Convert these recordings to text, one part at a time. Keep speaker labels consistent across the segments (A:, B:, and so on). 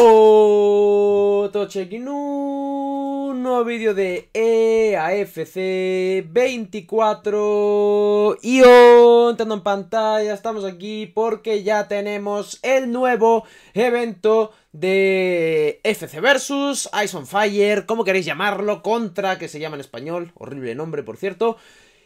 A: Otro check un nuevo vídeo de EAFC 24 y entrando en pantalla, estamos aquí porque ya tenemos el nuevo evento de FC versus Ice on Fire, como queréis llamarlo, contra, que se llama en español, horrible nombre por cierto,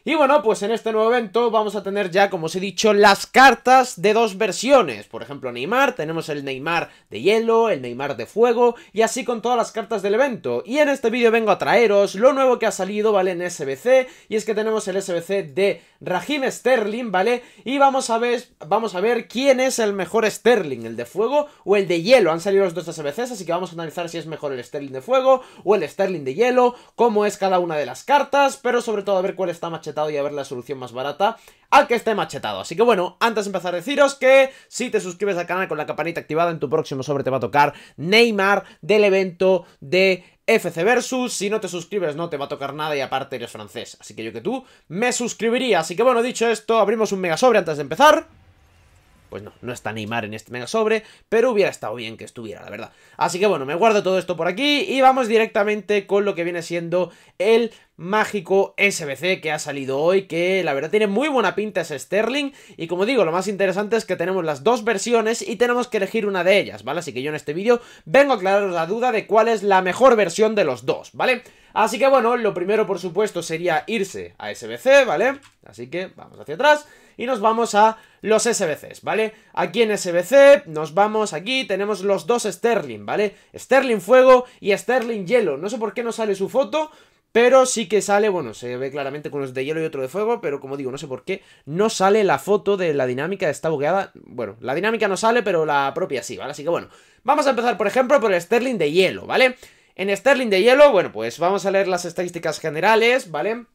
A: y bueno, pues en este nuevo evento vamos a tener ya, como os he dicho, las cartas de dos versiones. Por ejemplo, Neymar, tenemos el Neymar de hielo, el Neymar de fuego, y así con todas las cartas del evento. Y en este vídeo vengo a traeros lo nuevo que ha salido, ¿vale? En SBC, y es que tenemos el SBC de rajin Sterling, ¿vale? Y vamos a ver, vamos a ver quién es el mejor Sterling, el de fuego o el de hielo. Han salido los dos SBCs, así que vamos a analizar si es mejor el Sterling de fuego o el Sterling de hielo, cómo es cada una de las cartas, pero sobre todo a ver cuál está más y a ver la solución más barata al que esté machetado. Así que bueno, antes de empezar deciros que si te suscribes al canal con la campanita activada en tu próximo sobre te va a tocar Neymar del evento de FC Versus. Si no te suscribes no te va a tocar nada y aparte eres francés. Así que yo que tú me suscribiría. Así que bueno, dicho esto, abrimos un mega sobre antes de empezar. Pues no, no está Neymar en este mega sobre, pero hubiera estado bien que estuviera, la verdad. Así que bueno, me guardo todo esto por aquí y vamos directamente con lo que viene siendo el mágico SBC que ha salido hoy, que la verdad tiene muy buena pinta es Sterling, y como digo, lo más interesante es que tenemos las dos versiones y tenemos que elegir una de ellas, ¿vale? Así que yo en este vídeo vengo a aclararos la duda de cuál es la mejor versión de los dos, ¿vale? Así que bueno, lo primero por supuesto sería irse a SBC, ¿vale? Así que vamos hacia atrás y nos vamos a los SBCs, ¿vale? Aquí en SBC nos vamos, aquí tenemos los dos Sterling, ¿vale? Sterling Fuego y Sterling Hielo, no sé por qué no sale su foto, pero sí que sale, bueno, se ve claramente con los de hielo y otro de fuego, pero como digo, no sé por qué, no sale la foto de la dinámica, está bugueada. Bueno, la dinámica no sale, pero la propia sí, ¿vale? Así que bueno, vamos a empezar, por ejemplo, por el Sterling de hielo, ¿vale? En Sterling de hielo, bueno, pues vamos a leer las estadísticas generales, ¿vale?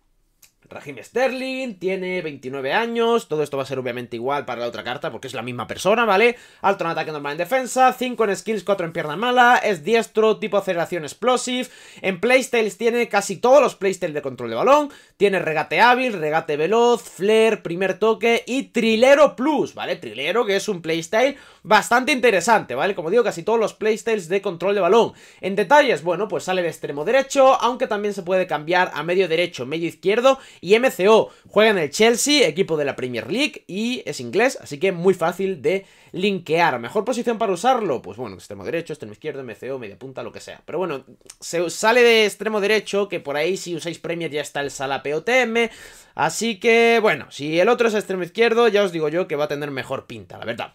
A: Rahim Sterling, tiene 29 años, todo esto va a ser obviamente igual para la otra carta porque es la misma persona, ¿vale? Alto en ataque normal en defensa, 5 en skills, 4 en pierna mala, es diestro, tipo aceleración explosive, en playstyles tiene casi todos los playstyles de control de balón, tiene regate hábil, regate veloz, flair, primer toque y trilero plus, ¿vale? Trilero que es un playstyle bastante interesante, ¿vale? Como digo, casi todos los playstyles de control de balón. En detalles, bueno, pues sale de extremo derecho, aunque también se puede cambiar a medio derecho, medio izquierdo y MCO juega en el Chelsea, equipo de la Premier League, y es inglés, así que muy fácil de linkear. ¿Mejor posición para usarlo? Pues bueno, extremo derecho, extremo izquierdo, MCO, media punta, lo que sea. Pero bueno, se sale de extremo derecho, que por ahí si usáis Premier ya está el Sala POTM, así que bueno, si el otro es extremo izquierdo, ya os digo yo que va a tener mejor pinta, la verdad.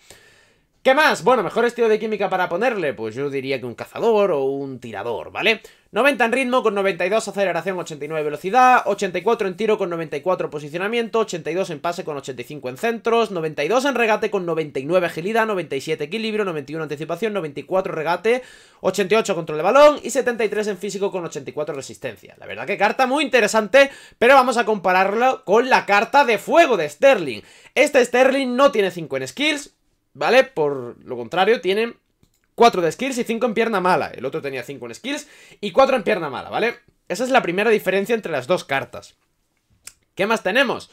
A: ¿Qué más? Bueno, mejor estilo de química para ponerle, pues yo diría que un cazador o un tirador, ¿vale? 90 en ritmo con 92 aceleración, 89 velocidad, 84 en tiro con 94 posicionamiento, 82 en pase con 85 en centros, 92 en regate con 99 agilidad, 97 equilibrio, 91 anticipación, 94 regate, 88 control de balón y 73 en físico con 84 resistencia. La verdad que carta muy interesante, pero vamos a compararlo con la carta de fuego de Sterling. Este Sterling no tiene 5 en skills, ¿Vale? Por lo contrario, tienen 4 de skills y 5 en pierna mala. El otro tenía 5 en skills y 4 en pierna mala, ¿vale? Esa es la primera diferencia entre las dos cartas. ¿Qué más tenemos?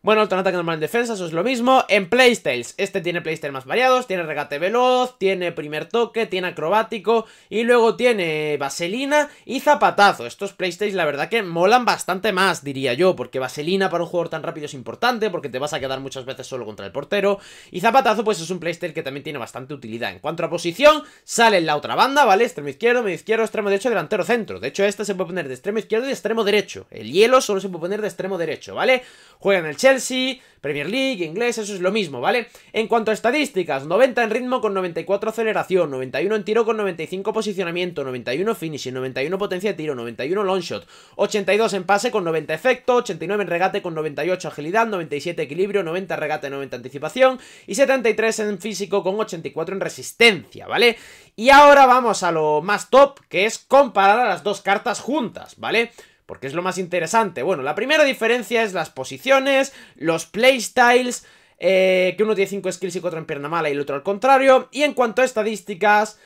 A: Bueno, alto ataque normal en defensa, eso es lo mismo. En playstyles, este tiene playstyles más variados, tiene regate veloz, tiene primer toque, tiene acrobático y luego tiene vaselina y zapatazo. Estos playstyles la verdad que molan bastante más, diría yo, porque vaselina para un jugador tan rápido es importante, porque te vas a quedar muchas veces solo contra el portero. Y zapatazo pues es un playstyle que también tiene bastante utilidad. En cuanto a posición, sale en la otra banda, ¿vale? Extremo izquierdo, medio izquierdo, extremo derecho, delantero centro. De hecho, este se puede poner de extremo izquierdo y extremo derecho. El hielo solo se puede poner de extremo derecho, ¿vale? Juega en el check. Chelsea, Premier League, inglés, eso es lo mismo, ¿vale? En cuanto a estadísticas, 90 en ritmo con 94 aceleración, 91 en tiro con 95 posicionamiento, 91 finishing, 91 potencia de tiro, 91 long shot, 82 en pase con 90 efecto, 89 en regate con 98 agilidad, 97 equilibrio, 90 regate, 90 anticipación y 73 en físico con 84 en resistencia, ¿vale? Y ahora vamos a lo más top, que es comparar a las dos cartas juntas, ¿vale? porque es lo más interesante. Bueno, la primera diferencia es las posiciones, los playstyles, eh, que uno tiene 5 skills y 4 en pierna mala y el otro al contrario. Y en cuanto a estadísticas,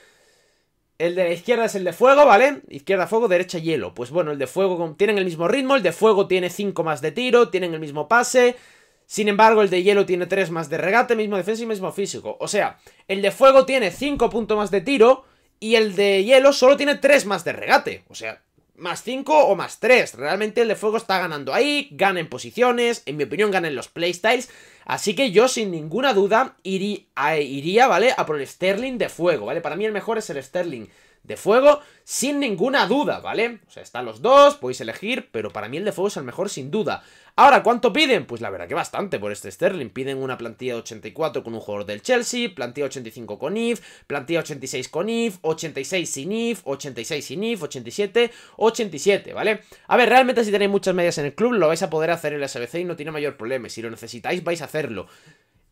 A: el de la izquierda es el de fuego, ¿vale? Izquierda fuego, derecha hielo. Pues bueno, el de fuego tienen el mismo ritmo, el de fuego tiene 5 más de tiro, tienen el mismo pase... Sin embargo, el de hielo tiene 3 más de regate, mismo defensa y mismo físico. O sea, el de fuego tiene 5 puntos más de tiro y el de hielo solo tiene 3 más de regate. O sea, más 5 o más 3. Realmente el de fuego está ganando ahí, gana en posiciones, en mi opinión gana en los playstyles. Así que yo sin ninguna duda iría, iría, ¿vale? A por el Sterling de fuego, ¿vale? Para mí el mejor es el Sterling de fuego, sin ninguna duda, ¿vale? O sea, están los dos, podéis elegir, pero para mí el de fuego es el mejor sin duda. Ahora, ¿cuánto piden? Pues la verdad que bastante por este Sterling. Piden una plantilla de 84 con un jugador del Chelsea, plantilla 85 con IF, plantilla 86 con IF, 86 sin IF, 86 sin IF, 87, 87, ¿vale? A ver, realmente si tenéis muchas medias en el club, lo vais a poder hacer en el SBC y no tiene mayor problema. Si lo necesitáis, vais a hacerlo.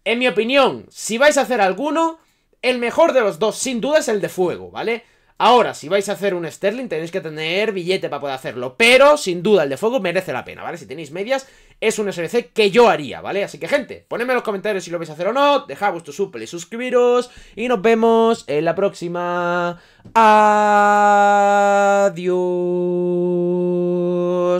A: En mi opinión, si vais a hacer alguno, el mejor de los dos, sin duda, es el de fuego, ¿vale? Ahora, si vais a hacer un Sterling, tenéis que tener billete para poder hacerlo. Pero, sin duda, el de fuego merece la pena, ¿vale? Si tenéis medias, es un SBC que yo haría, ¿vale? Así que, gente, ponedme en los comentarios si lo vais a hacer o no. Dejad vuestro súper y suscribiros. Y nos vemos en la próxima. Adiós.